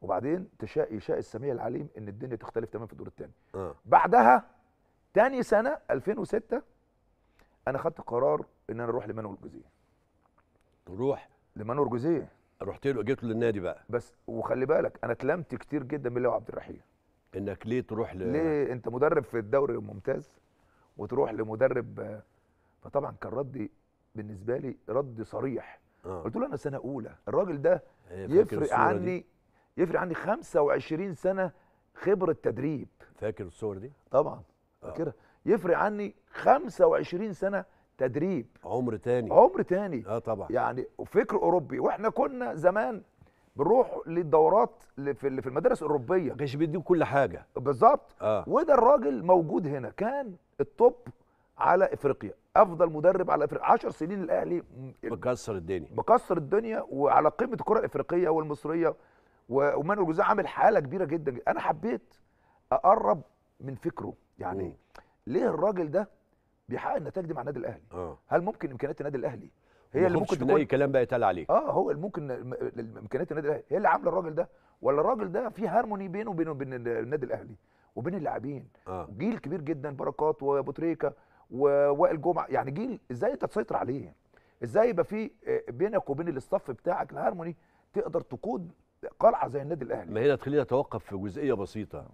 وبعدين تشاء يشاء السميع العليم ان الدنيا تختلف تماما في الدور الثاني آه. بعدها تاني سنه 2006 انا خدت قرار ان انا اروح لمانور جوزيه تروح لمانور جوزيه رحت له جيت للنادي بقى بس وخلي بالك انا اتلمت كتير جدا من لو وعبد الرحيم انك ليه تروح ل... ليه انت مدرب في الدوري الممتاز وتروح لمدرب فطبعا كان ردي بالنسبه لي رد صريح آه. قلت له انا سنه اولى الراجل ده إيه، يفرق عني دي. يفرق عندي 25 سنه خبره تدريب فاكر الصور دي طبعا آه. فاكرها يفرق عني 25 سنه تدريب عمر تاني عمر تاني اه طبعا يعني فكر اوروبي واحنا كنا زمان بنروح للدورات في في المدارس الاوروبيه كانش بيديك كل حاجه بالظبط آه. وده الراجل موجود هنا كان التوب على افريقيا افضل مدرب على افريقيا 10 سنين الاهلي مكسر الدنيا مكسر الدنيا وعلى قمه الكره الافريقيه والمصريه ومانويل جوزيه عامل حاله كبيره جدا انا حبيت اقرب من فكره يعني أوه. ليه الراجل ده بيحقق النتائج دي مع النادي الاهلي آه. هل ممكن امكانيات النادي الاهلي هي اللي ممكن تكون اي كلام بقى يتقال عليه اه هو ممكن امكانيات النادي الاهلي هي اللي عامله الراجل ده ولا الراجل ده في هارموني بينه وبين وبين النادي الاهلي وبين اللاعبين آه. جيل كبير جدا بركات وابو تريكه ووائل جمعه يعني جيل ازاي انت تسيطر عليه ازاي يبقى في آه، بينك وبين الاستاف بتاعك الهارموني تقدر تقود قلعه زي النادي الاهلي ما هنا تخلينا نتوقف في جزئيه بسيطه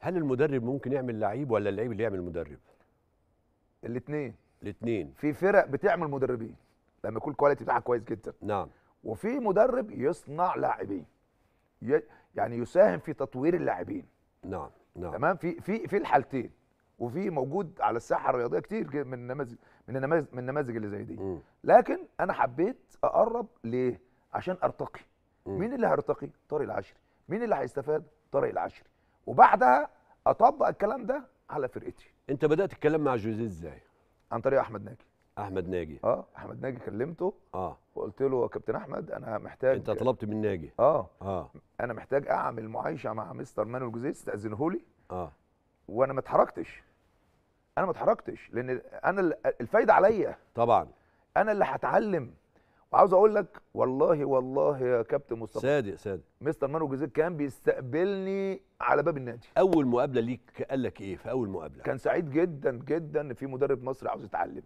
هل المدرب ممكن يعمل لعيب ولا اللعيب اللي يعمل مدرب الاثنين الاثنين في فرق بتعمل مدربين لما يكون الكواليتي بتاعها كويس جدا نعم وفي مدرب يصنع لاعبين يعني يساهم في تطوير اللاعبين نعم نعم تمام في في في الحالتين وفي موجود على الساحه الرياضيه كتير من نماذج من النماذج من النماذج اللي زي دي م. لكن انا حبيت اقرب ليه عشان ارتقي م. مين اللي هيرتقي طارق العشري مين اللي هيستفاد طارق العشري وبعدها اطبق الكلام ده على فرقتي انت بدات الكلام مع جوزيه ازاي عن طريق احمد ناجي احمد ناجي اه احمد ناجي كلمته اه وقلت له يا كابتن احمد انا محتاج انت طلبت من ناجي اه اه انا محتاج اعمل معايشه مع مستر مانويل جوزيه تستاذنه لي اه وانا ما اتحركتش انا ما اتحركتش لان انا الفايده عليا طبعا انا اللي هتعلم عاوز اقول لك والله والله يا كابتن مصطفى صادق صادق مستر مانو جوزيه كان بيستقبلني على باب النادي اول مقابله ليك قال لك ايه في اول مقابله كان سعيد جدا جدا ان في مدرب مصري عاوز يتعلم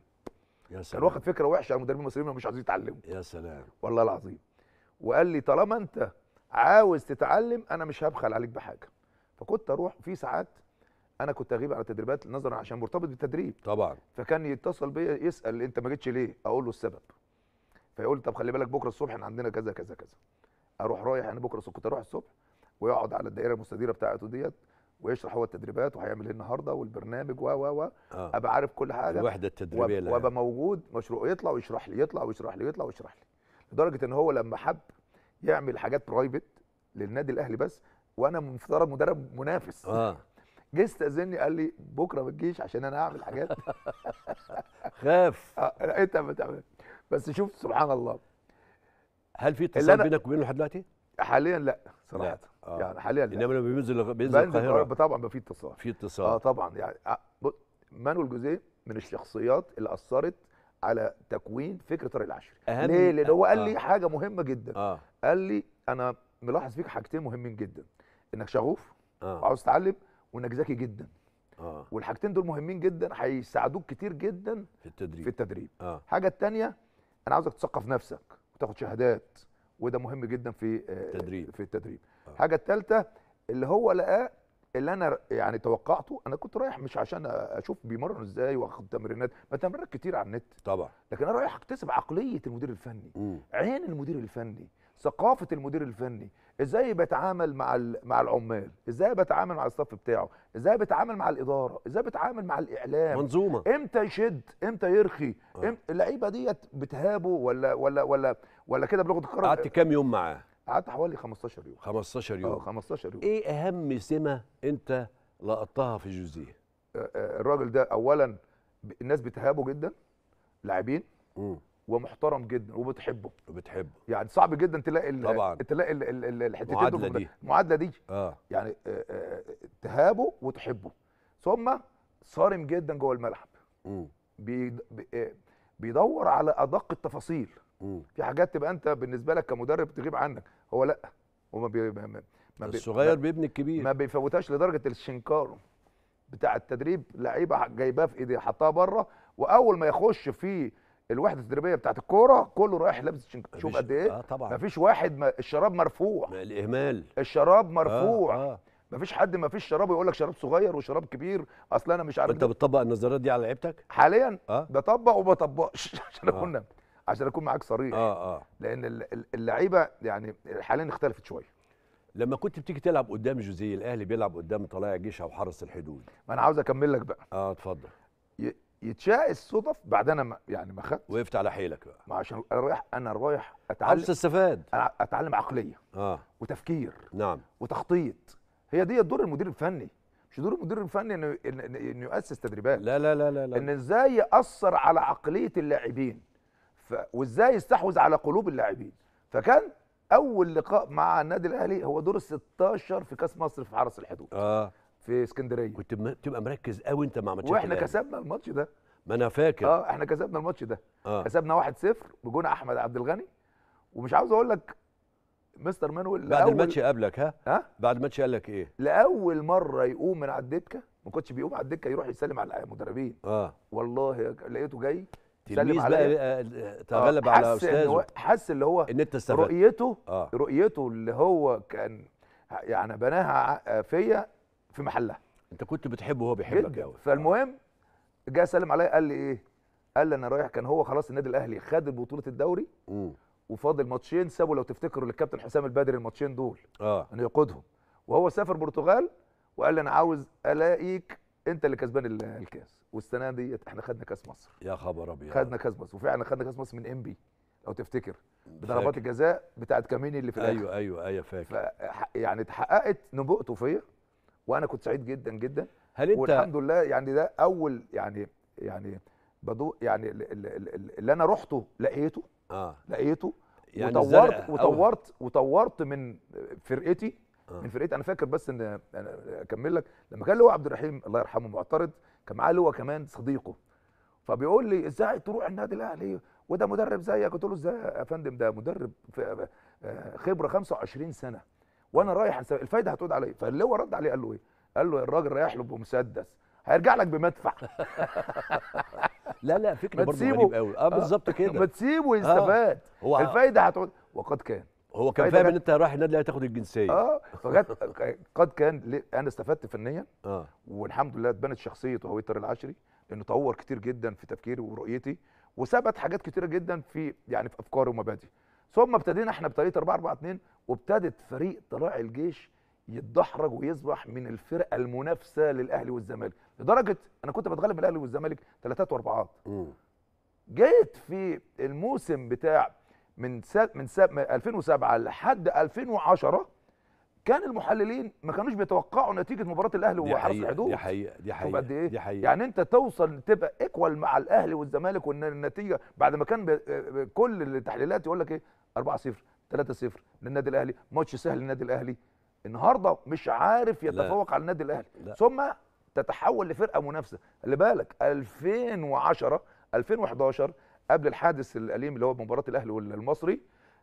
يا سلام كان واخد فكره وحشه على المدربين المصريين مش عاوزين يتعلموا يا سلام والله العظيم وقال لي طالما انت عاوز تتعلم انا مش هبخل عليك بحاجه فكنت اروح في ساعات انا كنت اغيب على التدريبات نظرا عشان مرتبط بالتدريب طبعا فكان يتصل بيا يسال انت ما جيتش ليه اقول له السبب فيقول طب خلي بالك بكره الصبح احنا عندنا كذا كذا كذا اروح رايح انا بكره الصبح كنت اروح الصبح ويقعد على الدائره المستديره بتاعته ديت ويشرح هو التدريبات وهيعمل ايه النهارده والبرنامج و و و آه. ابقى عارف كل حاجه الوحده التدريبيه وابقى موجود مشروع يطلع ويشرح لي يطلع ويشرح لي يطلع ويشرح لي لدرجه ان هو لما حب يعمل حاجات برايفت للنادي الاهلي بس وانا مفترض مدرب منافس اه جه استاذني قال لي بكره ما تجيش عشان انا اعمل حاجات خاف آه، انت ما تعملش بس شوف سبحان الله هل في اتصال بينك وبينه لحد دلوقتي؟ حاليا لا صراحه لا. آه. يعني حاليا لا انما لما بينزل بينزل القاهره طبعا بقى في اتصال في اتصال اه طبعا يعني آه، مانويل جوزيه من الشخصيات اللي اثرت على تكوين فكره طارق العشري أهم ليه؟ لان هو قال لي آه. حاجه مهمه جدا آه. قال لي انا ملاحظ فيك حاجتين مهمين جدا انك شغوف آه. وعاوز تتعلم وانك ذكي جدا آه. والحاجتين دول مهمين جدا هيساعدوك كتير جدا في التدريب في التدريب آه. حاجه الثانيه انا عاوزك تثقف نفسك وتاخد شهادات وده مهم جدا في آه، التدريب في التدريب الحاجه آه. الثالثه اللي هو لقاه اللي انا يعني توقعته انا كنت رايح مش عشان اشوف بيمرن ازاي واخد تمرينات ما تمرينات كتير على النت طبعا لكن انا رايح اكتسب عقليه المدير الفني مم. عين المدير الفني ثقافه المدير الفني ازاي بيتعامل مع مع العمال ازاي بيتعامل مع الصف بتاعه ازاي بيتعامل مع الاداره ازاي بيتعامل مع الاعلام منظومه امتى يشد امتى يرخي آه. امت... اللعيبه ديت بتهابه ولا ولا ولا ولا كده بلغه القرار قعدت كام يوم معاه قعدت حوالي 15 يوم 15 يوم اه 15 يوم ايه اهم سمه انت لقطتها في جوزيه آه، آه، الراجل ده اولا الناس بتهابه جدا لاعبين ومحترم جدا وبتحبه وبتحبه يعني صعب جدا تلاقي طبعا تلاقي الحتتين دول دي المعادله دي اه يعني آه، آه، تهابه وتحبه ثم صارم جدا جوه الملعب آه، بيدور على ادق التفاصيل مم. في حاجات تبقى انت بالنسبه لك كمدرب تغيب عنك هو لا هو بي... ما, ما بي... الصغير بيبني الكبير ما بيفوتهاش لدرجه الشنكار بتاع التدريب لعيبه جايباه في ايديه حطاها بره واول ما يخش في الوحده التدريبيه بتاعت الكوره كله رايح لابس شوف قد ايه آه طبعا مفيش واحد ما الشراب مرفوع الاهمال الشراب آه، مرفوع آه آه. مفيش حد مفيش شراب يقول لك شراب صغير وشراب كبير اصل انا مش عارف انت بتطبق النظريات دي على لعيبتك حاليا آه؟ بطبق وما بطبقش عشان آه. اكون آه. عشان اكون معاك صريح آه آه. لان اللعيبه يعني حاليا اختلفت شويه لما كنت بتيجي تلعب قدام جوزيه الاهلي بيلعب قدام طلائع او وحرس الحدود ما انا عاوز اكمل لك بقى اه اتفضل يتشاء الصدف بعد انا يعني ما خدت وقفت على حيلك بقى ما عشان انا رايح انا رايح اتعلم عاوز تستفاد اتعلم عقليه اه وتفكير نعم وتخطيط هي دي دور المدير الفني مش دور المدير الفني انه انه يؤسس تدريبات لا لا لا لا, لا. ان ازاي ياثر على عقليه اللاعبين ف... وازاي يستحوذ على قلوب اللاعبين فكان اول لقاء مع النادي الاهلي هو دور ال 16 في كاس مصر في حرس الحدود اه في اسكندريه كنت بتبقى مركز قوي انت مع ماتشات واحنا كسبنا الماتش ده ما انا فاكر اه احنا كسبنا الماتش ده آه. كسبنا 1-0 بجون احمد عبد الغني ومش عاوز اقول لك مستر مانويل بعد الماتش قابلك ها؟ ها؟ بعد الماتش قال لك ايه؟ لاول مره يقوم من على الدكه ما كنتش بيقوم على الدكه يروح يسلم على المدربين اه والله لقيته جاي تلميذ بقى آه، آه، آه، تغلب آه. على استاذه حس اللي هو ان انت رؤيته آه. رؤيته اللي هو كان يعني بناها فيا في محلها انت كنت بتحبه وهو بيحبك قوي فالمهم جه سلم عليا قال لي ايه قال لي انا رايح كان هو خلاص النادي الاهلي خد بطوله الدوري وفاضل ماتشين سابوا لو تفتكروا للكابتن حسام البدري الماتشين دول اه انه يقودهم وهو سافر برتغال وقال لي انا عاوز الاقيك انت اللي كسبان الكاس والسنه ديت احنا خدنا كاس مصر يا خبر ابيض خدنا كاس مصر وفعلا خدنا كاس مصر من ام بي لو تفتكر بضربات الجزاء بتاعت كاميني اللي في الاخر ايوه ايوه ايوه فاكر يعني اتحققت نبوءته فيا وانا كنت سعيد جدا جدا هل انت والحمد لله يعني ده اول يعني يعني بدو يعني اللي انا رحته لقيته آه. لقيته يعني وطورت وطورت وطورت من فرقتي آه. من فرقتي انا فاكر بس ان انا اكمل لك لما كان لواء عبد الرحيم الله يرحمه معترض كان معاه لواء كمان صديقه فبيقول لي ازاي تروح النادي الاهلي وده مدرب زيك قلت له ازاي يا فندم ده مدرب آه، خبره 25 سنه وانا رايح الفايده هتعود عليا فاللي هو رد عليه قال له ايه قال له الراجل رايح له بمسدس هيرجع لك بمدفع لا لا فكره برضه غريب قوي آه،, اه بالظبط كده ما تسيبه يستفاد آه. هو الفايده هتعود وقد كان هو كان فاهم ان انت رايح النادي هتاخد الجنسيه اه فقد قد كان انا استفدت فنيا اه والحمد لله اتبنت شخصيه وهويه طارق العشري لانه طور كتير جدا في تفكيري ورؤيتي وثبت حاجات كتيره جدا في يعني في افكاري ومبادئي ثم ابتدينا احنا بطريقه 4 4 2 وابتدت فريق طلائع الجيش يتدحرج ويصبح من الفرقه المنافسه للاهلي والزمالك لدرجه انا كنت بتغلب من الاهلي والزمالك ثلاثات واربعات جيت في الموسم بتاع من ساب من ساب 2007 لحد 2010 كان المحللين ما كانوش بيتوقعوا نتيجه مباراه الاهلي وحرس الحدود دي حقيقه دي حقيقه دي حقيقه, دي حقيقة. يعني انت توصل تبقى ايكوال مع الاهلي والزمالك وان النتيجه بعد ما كان آه، آه، كل التحليلات يقول لك ايه 4 0 3-0 للنادي الاهلي ماتش سهل للنادي الاهلي النهارده مش عارف يتفوق لا. على النادي الاهلي لا. ثم تتحول لفرقه منافسه خلي بالك 2010 2011 قبل الحادث الاليم اللي هو مباراه الاهلي والمصري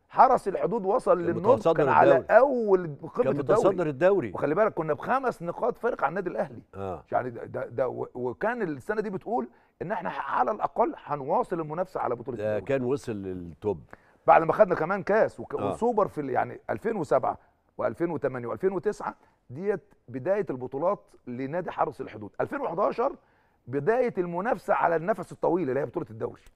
حرس الحدود وصل للنص كان على الدوري. اول قمه الدوري كان متصدر الدوري وخلي بالك كنا بخمس نقاط فرق عن النادي الاهلي آه. يعني ده, ده وكان السنه دي بتقول ان احنا على الاقل هنواصل المنافسه على بطوله الدوري. كان وصل للتوب بعد ما خدنا كمان كاس وك... آه. وسوبر في يعني 2007 و2008 و2009 ديت بدايه البطولات لنادي حرس الحدود 2011 بدايه المنافسه على النفس الطويل اللي هي بطوله الدوري